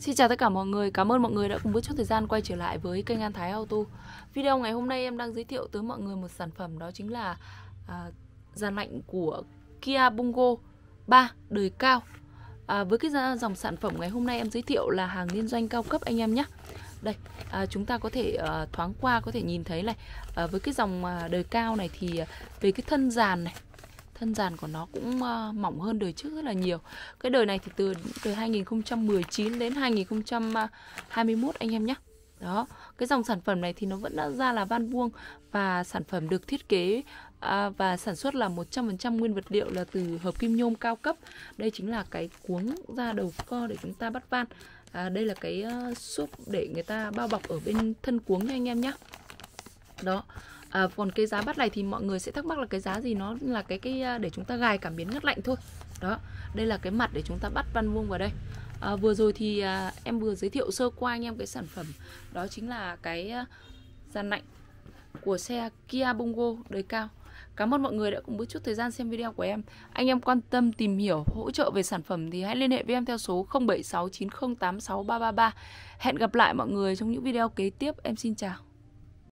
Xin chào tất cả mọi người, cảm ơn mọi người đã cùng bước chút thời gian quay trở lại với kênh An Thái Auto Video ngày hôm nay em đang giới thiệu tới mọi người một sản phẩm đó chính là à, dàn lạnh của Kia Bungo 3 đời cao à, Với cái dòng sản phẩm ngày hôm nay em giới thiệu là hàng liên doanh cao cấp anh em nhé đây à, chúng ta có thể à, thoáng qua có thể nhìn thấy này à, với cái dòng à, đời cao này thì à, về cái thân giàn này thân giàn của nó cũng ờ, mỏng hơn đời trước rất là nhiều cái đời này thì từ từ 2019 đến 2021 anh em nhé đó cái dòng sản phẩm này thì nó vẫn đã ra là van vuông và sản phẩm được thiết kế à, và sản xuất là 100% nguyên vật liệu là từ hợp kim nhôm cao cấp đây chính là cái cuống ra đầu co để chúng ta bắt van à, đây là cái uh, ờ, súp để người ta bao bọc ở bên thân cuống nha anh em nhé đó à, còn cái giá bắt này thì mọi người sẽ thắc mắc là cái giá gì nó là cái cái à, để chúng ta gài cảm biến ngắt lạnh thôi đó đây là cái mặt để chúng ta bắt văn vuông vào đây à, vừa rồi thì à, em vừa giới thiệu sơ qua anh em cái sản phẩm đó chính là cái à, gian lạnh của xe Kia Bongo đời cao Cảm ơn mọi người đã cùng bước chút thời gian xem video của em. Anh em quan tâm tìm hiểu, hỗ trợ về sản phẩm thì hãy liên hệ với em theo số 0769086333. Hẹn gặp lại mọi người trong những video kế tiếp. Em xin chào.